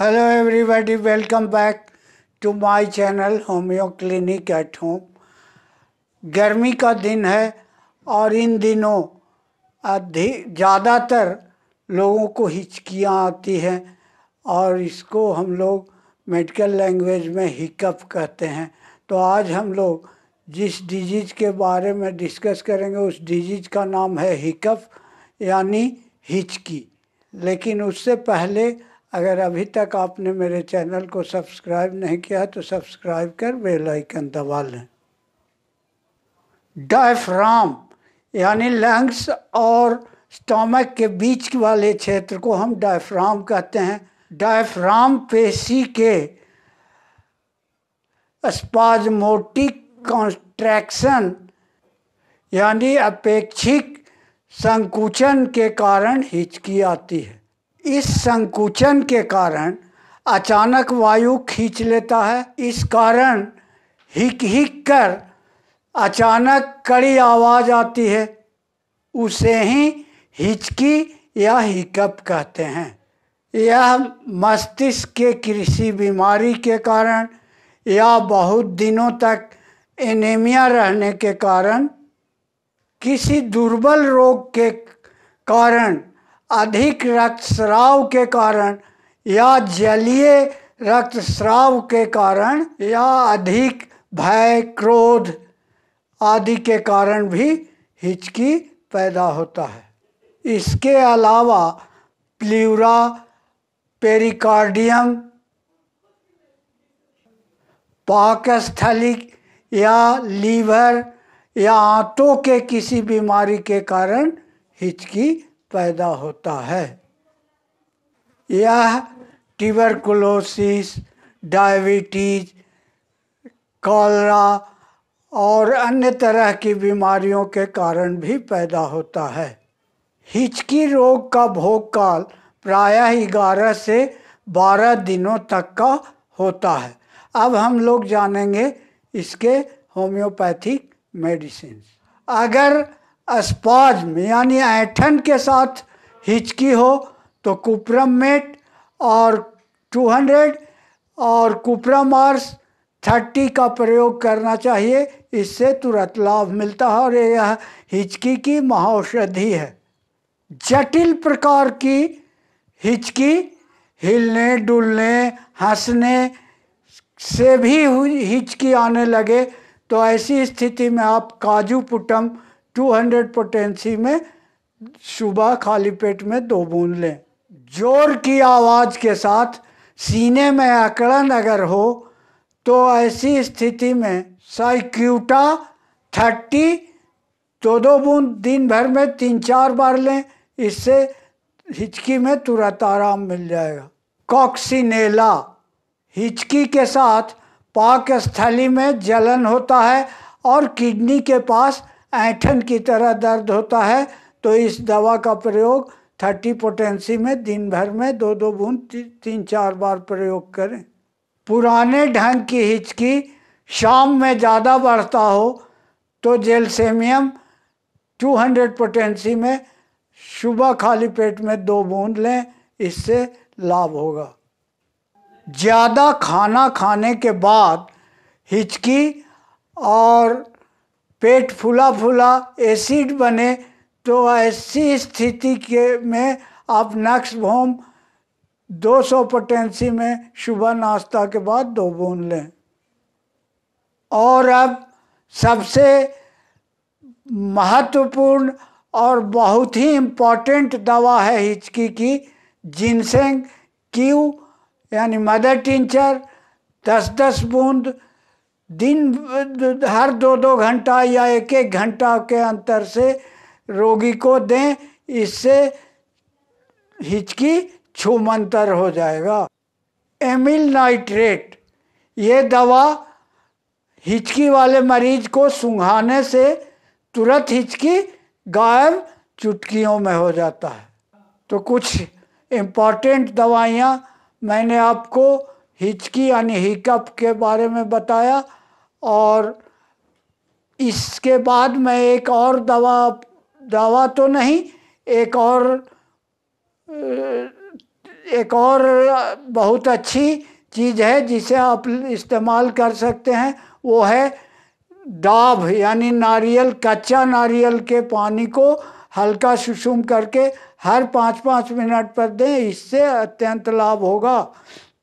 hello everybody welcome back to my channel homeo clinic at home गर्मी का दिन है और इन दिनों अधिक ज़्यादातर लोगों को हिचकियाँ आती हैं और इसको हम लोग मेडिकल लैंग्वेज में हिकअप कहते हैं तो आज हम लोग जिस डिजीज़ के बारे में डिस्कस करेंगे उस डिजीज़ का नाम है हिकअप यानी हिचकी लेकिन उससे पहले अगर अभी तक आपने मेरे चैनल को सब्सक्राइब नहीं किया तो सब्सक्राइब कर बेल आइकन दबा लें डायफ्राम यानी लंग्स और स्टोमक के बीच वाले क्षेत्र को हम डायफ्राम कहते हैं डायफ्राम पेशी के स्पाजमोटिक कॉन्ट्रैक्शन यानी अपेक्षिक संकुचन के कारण हिचकी आती है इस संकुचन के कारण अचानक वायु खींच लेता है इस कारण हिक हिक कर अचानक कड़ी आवाज़ आती है उसे ही हिचकी या हिकअप कहते हैं यह मस्तिष्क के कृषि बीमारी के कारण या बहुत दिनों तक एनीमिया रहने के कारण किसी दुर्बल रोग के कारण अधिक रक्तस्राव के कारण या जलीय रक्तस्राव के कारण या अधिक भय क्रोध आदि के कारण भी हिचकी पैदा होता है इसके अलावा प्लीवरा पेरिकार्डियम पाकस्थली या लीवर या आंतों के किसी बीमारी के कारण हिचकी पैदा होता है यह ट्यूबरकुलोसिस डायबिटीज कॉलरा और अन्य तरह की बीमारियों के कारण भी पैदा होता है हिचकी रोग का भोग काल प्रायः ग्यारह से बारह दिनों तक का होता है अब हम लोग जानेंगे इसके होम्योपैथिक मेडिसिन अगर में यानी ऐठन के साथ हिचकी हो तो मेट और 200 और आर्स 30 का प्रयोग करना चाहिए इससे तुरंत लाभ मिलता है और यह हिचकी की महाौषधि है जटिल प्रकार की हिचकी हिलने डुलने हंसने से भी हिचकी आने लगे तो ऐसी स्थिति में आप काजू पुटम 200 पोटेंसी में सुबह खाली पेट में दो बूंद लें जोर की आवाज़ के साथ सीने में अकड़न अगर हो तो ऐसी स्थिति में साइक्यूटा थर्टी दो दो बूंद दिन भर में तीन चार बार लें इससे हिचकी में तुरंत आराम मिल जाएगा कॉक्सीनेला हिचकी के साथ पाकस्थली में जलन होता है और किडनी के पास ऐठन की तरह दर्द होता है तो इस दवा का प्रयोग थर्टी पोटेंसी में दिन भर में दो दो बूंद ती, तीन चार बार प्रयोग करें पुराने ढंग की हिचकी शाम में ज़्यादा बढ़ता हो तो जेलसेमियम टू हंड्रेड पोटेंसी में सुबह खाली पेट में दो बूंद लें इससे लाभ होगा ज़्यादा खाना खाने के बाद हिचकी और पेट फूला फूला एसिड बने तो ऐसी स्थिति के में आप नक्स भोम 200 पोटेंसी में सुबह नाश्ता के बाद दो बूंद लें और अब सबसे महत्वपूर्ण और बहुत ही इम्पॉर्टेंट दवा है हिचकी की जिनसेंग क्यू यानी मदर टिंचर दस दस बूंद दिन हर दो दो घंटा या एक एक घंटा के अंतर से रोगी को दें इससे हिचकी छूमंतर हो जाएगा एमिल नाइट्रेट ये दवा हिचकी वाले मरीज को सूंघाने से तुरंत हिचकी गायब चुटकियों में हो जाता है तो कुछ इम्पॉर्टेंट दवाइयाँ मैंने आपको हिचकी यानी हिकअप के बारे में बताया और इसके बाद मैं एक और दवा दवा तो नहीं एक और एक और बहुत अच्छी चीज़ है जिसे आप इस्तेमाल कर सकते हैं वो है दाभ यानी नारियल कच्चा नारियल के पानी को हल्का सुसुम करके हर पाँच पाँच मिनट पर दें इससे अत्यंत लाभ होगा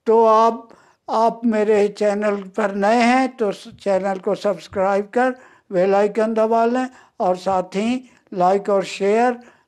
तो आप आप मेरे चैनल पर नए हैं तो चैनल को सब्सक्राइब कर बेल आइकन दबा लें और साथ ही लाइक और शेयर